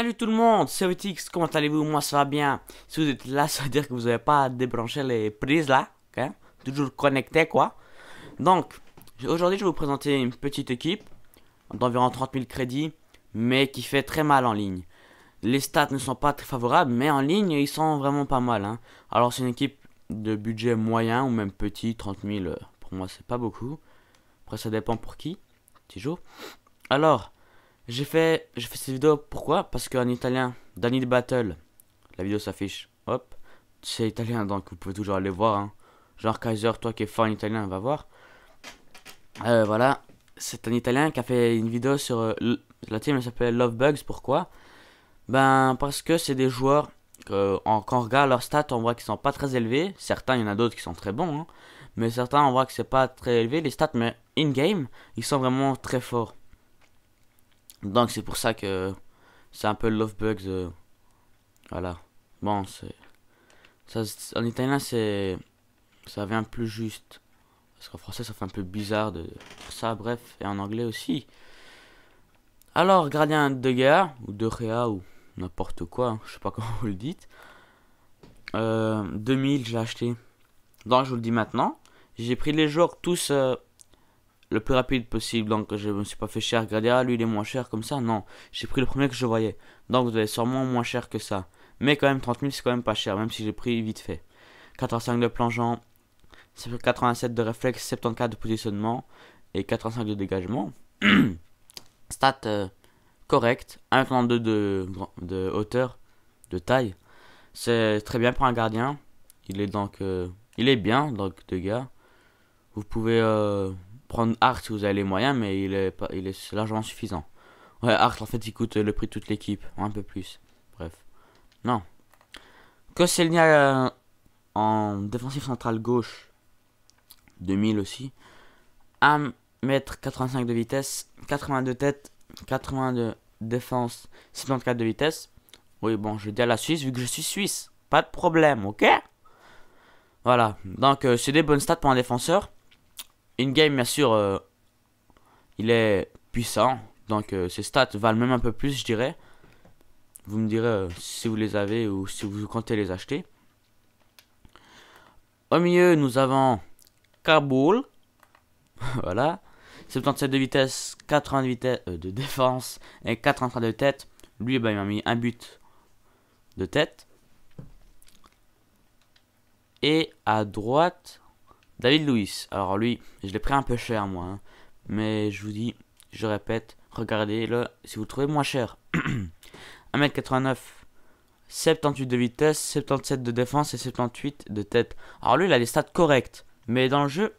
Salut tout le monde, c'est Otix, comment allez-vous Moi ça va bien. Si vous êtes là, ça veut dire que vous n'avez pas débranché les prises là, toujours connecté quoi. Donc, aujourd'hui je vais vous présenter une petite équipe d'environ 30 000 crédits, mais qui fait très mal en ligne. Les stats ne sont pas très favorables, mais en ligne ils sont vraiment pas mal. Hein. Alors c'est une équipe de budget moyen ou même petit, 30 000 pour moi c'est pas beaucoup. Après ça dépend pour qui, toujours. Alors, j'ai fait, j'ai fait cette vidéo pourquoi Parce qu'en italien, Danny Battle, la vidéo s'affiche. Hop, c'est italien donc vous pouvez toujours aller voir. Hein. Genre Kaiser, toi qui es en italien, va voir. Euh, voilà, c'est un italien qui a fait une vidéo sur euh, la team. Elle s'appelle Love Bugs. Pourquoi Ben parce que c'est des joueurs quand on regarde leurs stats, on voit qu'ils sont pas très élevés. Certains, il y en a d'autres qui sont très bons, hein. mais certains, on voit que c'est pas très élevé les stats. Mais in game, ils sont vraiment très forts. Donc c'est pour ça que c'est un peu Love Bugs. Euh, voilà. Bon, c'est. en italien, c'est. Ça vient plus juste. Parce qu'en français, ça fait un peu bizarre de ça, bref. Et en anglais aussi. Alors, gardien de guerre, ou de Réa, ou n'importe quoi, hein, je sais pas comment vous le dites. 2000, je l'ai acheté. Donc, je vous le dis maintenant. J'ai pris les jours tous. Euh, le plus rapide possible. Donc je me suis pas fait cher. Regardez, ah, lui il est moins cher comme ça. Non, j'ai pris le premier que je voyais. Donc vous avez sûrement moins cher que ça. Mais quand même 30 000 c'est quand même pas cher, même si j'ai pris vite fait. 85 de plongeant, 87 de réflexe, 74 de positionnement et 85 de dégagement. Stat euh, correct, 1,32 de, de hauteur, de taille. C'est très bien pour un gardien. Il est donc, euh, il est bien donc de gars. Vous pouvez euh, prendre Art si vous avez les moyens, mais il est, pas, il est largement suffisant. Ouais, Art, en fait, il coûte le prix de toute l'équipe, un peu plus. Bref. Non. a euh, en défensif central gauche, 2000 aussi. 1m85 de vitesse, 82 tête 82 défense, 74 de vitesse. Oui, bon, je dis à la Suisse, vu que je suis suisse. Pas de problème, ok Voilà. Donc, euh, c'est des bonnes stats pour un défenseur. In-game, bien sûr, euh, il est puissant. Donc euh, ses stats valent même un peu plus, je dirais. Vous me direz euh, si vous les avez ou si vous comptez les acheter. Au milieu, nous avons Kaboul. voilà. 77 de vitesse, 80 de, vitesse, de défense et 83 de tête. Lui, ben, il m'a mis un but de tête. Et à droite, David Louis, alors lui, je l'ai pris un peu cher moi, hein. mais je vous dis, je répète, regardez-le si vous le trouvez moins cher. 1m89, 78 de vitesse, 77 de défense et 78 de tête. Alors lui, il a des stats correctes, mais dans le jeu,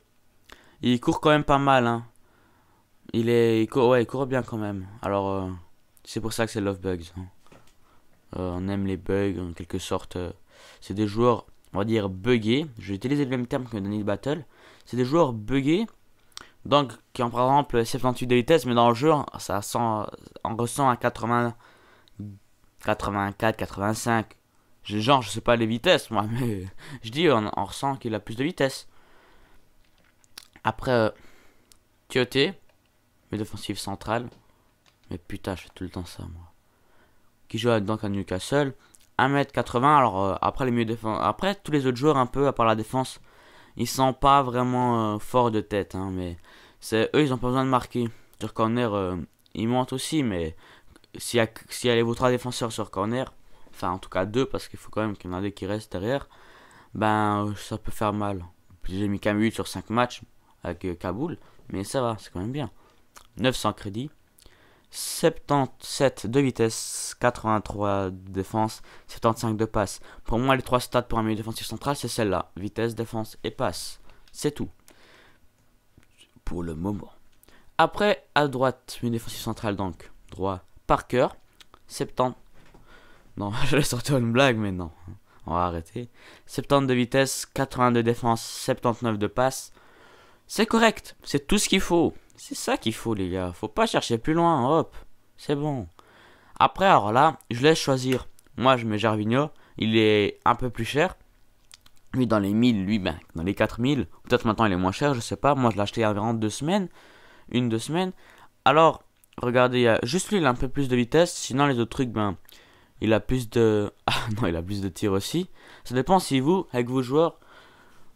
il court quand même pas mal. Hein. Il est, court, ouais, il court bien quand même. Alors, euh, c'est pour ça que c'est Love Bugs. Hein. Euh, on aime les bugs en quelque sorte. Euh, c'est des joueurs on va dire buggés, je vais utiliser le même terme que Daniel Battle, c'est des joueurs buggés, donc qui ont par exemple 78 de vitesse, mais dans le jeu, ça sent, on ressent à 80, 84, 85. Genre, je sais pas les vitesses, moi, mais je dis, on, ressent qu'il a plus de vitesse. Après, euh, Tioté, mais défensif central. Mais putain, je fais tout le temps ça, moi. Qui joue donc à Newcastle. 1m80. Alors euh, après les après tous les autres joueurs un peu à part la défense, ils sont pas vraiment euh, forts de tête hein, mais c'est eux ils ont pas besoin de marquer. Sur corner euh, ils montent aussi mais si y a y a les vos défenseurs sur corner, enfin en tout cas deux parce qu'il faut quand même qu'il y en a deux qui restent derrière, ben ça peut faire mal. J'ai mis 8 sur 5 matchs avec Kaboul, mais ça va, c'est quand même bien. 900 crédits. 77 de vitesse, 83 de défense, 75 de passe. Pour moi, les trois stats pour un milieu défensif central, c'est celle-là. Vitesse, défense et passe. C'est tout. Pour le moment. Après, à droite, milieu défensif central, donc, droit, Parker, 70. Non, je vais sortir une blague, mais non. On va arrêter. 70 de vitesse, 82 de défense, 79 de passe. C'est correct, c'est tout ce qu'il faut. C'est ça qu'il faut, les gars. Faut pas chercher plus loin, hop. C'est bon. Après, alors là, je laisse choisir. Moi, je mets Gervinho. Il est un peu plus cher. Lui, dans les 1000, lui, ben, dans les 4000. Peut-être maintenant, il est moins cher, je sais pas. Moi, je l'ai acheté il y a environ deux semaines. Une, deux semaines. Alors, regardez, il y a juste lui, il a un peu plus de vitesse. Sinon, les autres trucs, ben, il a plus de... Ah non, il a plus de tir aussi. Ça dépend si vous, avec vos joueurs,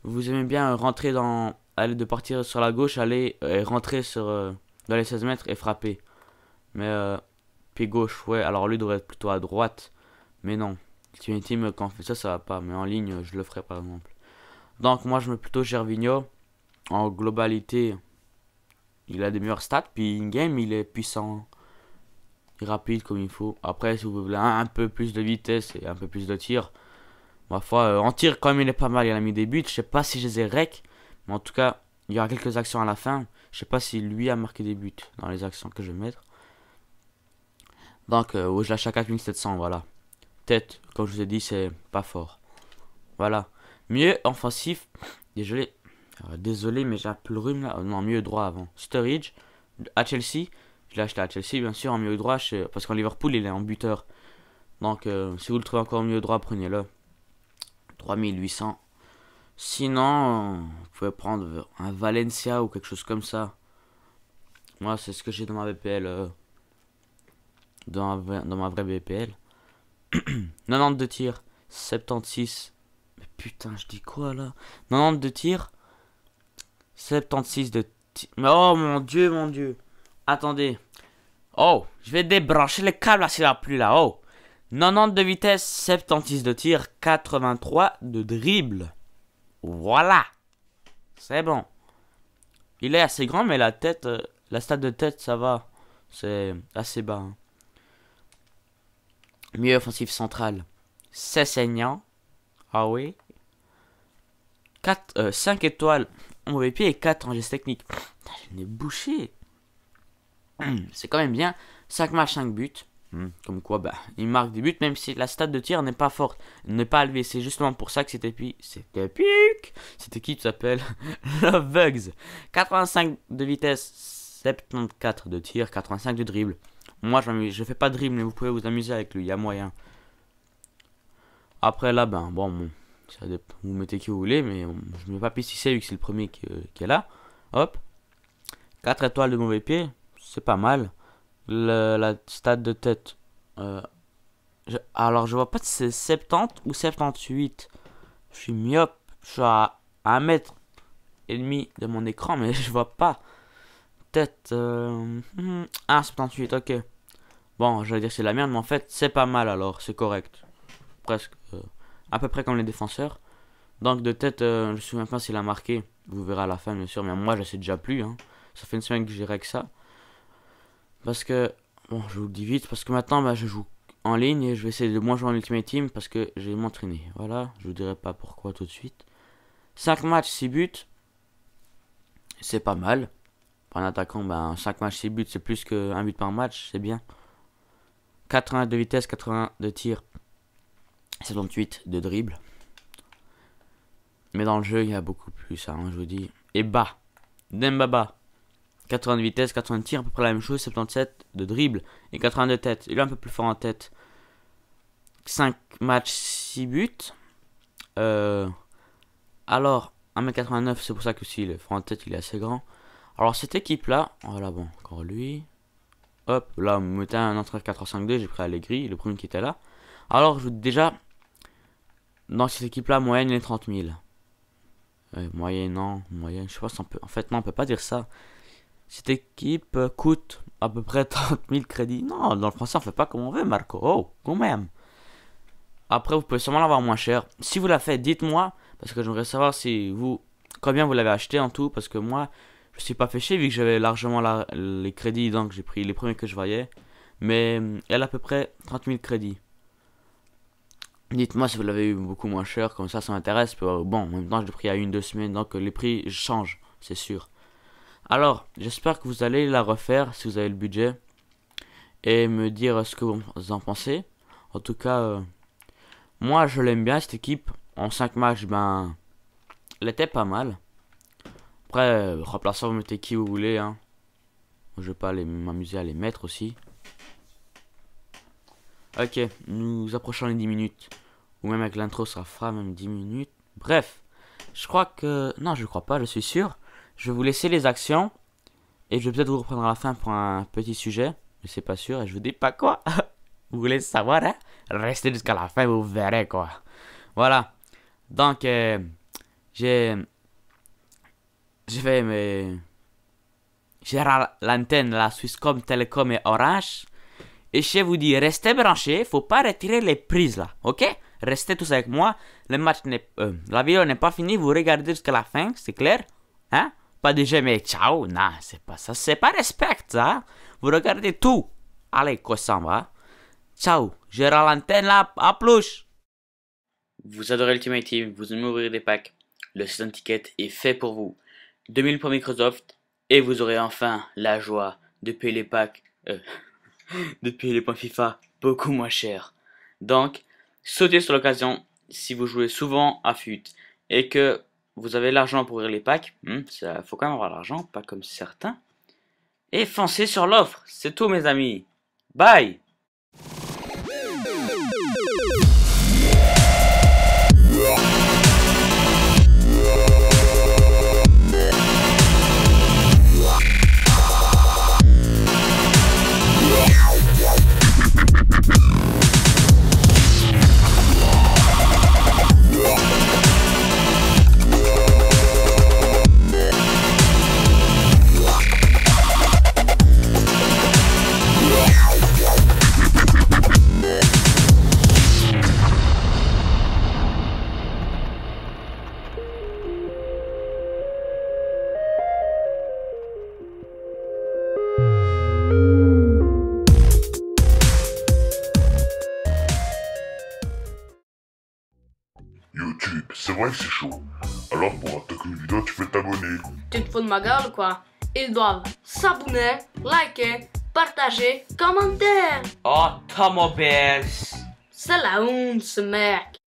vous aimez bien rentrer dans aller, de partir sur la gauche, aller euh, et rentrer sur, euh, dans les 16 mètres et frapper. Mais euh, puis gauche, ouais, alors lui devrait être plutôt à droite. Mais non, si une Team, quand on fait ça, ça va pas. Mais en ligne, je le ferai par exemple. Donc moi, je mets plutôt Gervinho. En globalité, il a des meilleurs stats. Puis in-game, il est puissant hein. Il rapide comme il faut. Après, si vous voulez un, peu plus de vitesse et un peu plus de tir, ma foi, en tir, quand même, il est pas mal. Il a mis des buts. Je sais pas si je les ai rec, en tout cas, il y aura quelques actions à la fin. Je sais pas si lui a marqué des buts dans les actions que je vais mettre. Donc, euh, je l'achète à 4700, voilà. tête comme je vous ai dit, c'est pas fort. Voilà. Mieux offensif. Désolé. Euh, désolé, mais j'ai un peu le rhume là. Euh, non, mieux droit avant. Sturridge à Chelsea. Je l'ai acheté à Chelsea, bien sûr, en mieux droit. Parce qu'en Liverpool, il est en buteur. Donc, si vous le trouvez encore mieux droit, prenez-le. 3800. Sinon, vous pouvez prendre un Valencia ou quelque chose comme ça. Moi, c'est ce que j'ai dans ma BPL. Euh, dans, ma, vraie BPL. 92 tirs, 76. Mais putain, je dis quoi là 92 tirs, 76 de tirs. oh mon dieu, mon dieu. Attendez. Oh, je vais débrancher les câbles là, s'il plus là. Oh. 90 de vitesse, 76 de tir, 83 de dribble. Voilà. C'est bon. Il est assez grand, mais la tête, euh, la stade de tête, ça va. C'est assez bas. Hein. Mieux offensif central. C'est saignant. Ah oui. 4, 5 euh, étoiles en VP et 4 en geste technique. Je je bouché. C'est quand même bien. 5 matchs, 5 buts. Hmm. Comme quoi, bah, il marque des buts, même si la stat de tir n'est pas forte, n'est pas élevée. C'est justement pour ça que c'était puis C'était pique C'était qui tu t'appelles Love Bugs. 85 de vitesse, 74 de tir, 85 de dribble. Moi, je fais pas de dribble, mais vous pouvez vous amuser avec lui, il y a moyen. Après, là, ben, bon, vous mettez qui vous voulez, mais euh, je ne mets pas pistisser vu que c'est le premier qui, euh, qui est là. Hop. 4 étoiles de mauvais pied, c'est pas mal le, la stade de tête. Euh, alors, je vois pas si c'est 70 ou 78. Je suis myope. Je suis à 1 mètre et demi de mon écran, mais je vois pas. tête être Euh, ah, 78, ok. Bon, j'allais dire c'est la merde, mais en fait, c'est pas mal alors, c'est correct. Presque. Euh, à peu près comme les défenseurs. Donc, de tête, euh, je me souviens pas s'il a marqué. Vous verrez à la fin, bien sûr, mais moi, je sais déjà plus. Hein. Ça fait une semaine que j'irai que ça. Parce que, bon, je vous le dis vite, parce que maintenant, bah, je joue en ligne et je vais essayer de moins jouer en Ultimate Team parce que j'ai m'entraîner. Voilà, je vous dirai pas pourquoi tout de suite. 5 matchs, 6 buts. C'est pas mal. En attaquant, ben, bah, 5 matchs, 6 buts, c'est plus que qu'un but par match, c'est bien. 80 de vitesse, 80 de tir, 78 de dribble. Mais dans le jeu, il y a beaucoup plus, hein, je vous dis. Et bah Dembaba, 80 de vitesse, 80 de tir, à peu près la même chose, 77 de dribble et 80 de tête. Il est un peu plus fort en tête. 5 matchs, 6 buts. Euh, alors, 1m89, c'est pour ça que si fort en tête il est assez grand. Alors, cette équipe là, voilà, bon, encore lui. Hop, là, on mettait un entraîneur 4-5-2, j'ai pris Allegri, le premier qui était là. Alors, je, déjà, dans cette équipe là, moyenne, est 30 000. Euh, moyenne, non, moyenne, je sais pas si on peut. En fait, non, on peut pas dire ça. Cette équipe coûte à peu près 30 000 crédits. Non, dans le français, on fait pas comme on veut, Marco. Oh, quand même. Après, vous pouvez sûrement l'avoir moins cher. Si vous la faites, dites-moi, parce que j'aimerais savoir si vous combien vous l'avez acheté en tout, parce que moi, je suis pas pêché vu que j'avais largement les crédits, donc j'ai pris les premiers que je voyais. Mais euh, elle a à peu près 30 000 crédits. Dites-moi si vous l'avez eu beaucoup moins cher, comme ça, ça m'intéresse. Euh, bon, en même temps, je l'ai pris à une, deux semaines, donc les prix changent, c'est sûr. Alors, j'espère que vous allez la refaire si vous avez le budget et me dire ce que vous en pensez. En tout cas, euh, moi je l'aime bien cette équipe. En 5 matchs, ben, elle était pas mal. Après, euh, remplaçant, vous mettez qui vous voulez. Hein. Je vais pas m'amuser à les mettre aussi. Ok, nous approchons les 10 minutes. Ou même avec l'intro, ça fera même 10 minutes. Bref, je crois que... Non, je crois pas, je suis sûr. Je vais vous laisser les actions. Et je vais peut-être vous reprendre à la fin pour un petit sujet. Mais sais pas sûr et je vous dis pas quoi. vous voulez savoir, hein Restez jusqu'à la fin, vous verrez quoi. Voilà. Donc, euh, j'ai. je vais mes. J'ai l'antenne, la Swisscom, Telecom et Orange. Et je vous dis, restez branchés, faut pas retirer les prises là, ok Restez tous avec moi, le match n'est... Euh, la vidéo n'est pas finie, vous regardez jusqu'à la fin, c'est clair Hein pas jamais ciao, non, c'est pas ça. C'est pas respect, ça. Hein. Vous regardez tout. Allez, va, Ciao, je rends l'antenne là, à plus. Vous adorez Ultimate Team, vous aimez ouvrir des packs. Le season ticket est fait pour vous. 2000 pour Microsoft et vous aurez enfin la joie de payer les packs, depuis de payer les points FIFA beaucoup moins cher. Donc, sautez sur l'occasion si vous jouez souvent à FUT et que vous avez l'argent pour ouvrir les packs. Il hmm, faut quand même avoir l'argent, pas comme certains. Et foncez sur l'offre. C'est tout, mes amis. Bye c'est chaud. Alors pour attaquer une vidéo, tu peux t'abonner. Tu te fous de ma gueule quoi Ils doivent s'abonner, liker, partager, commenter. Oh, Thomas C'est la honte, ce mec.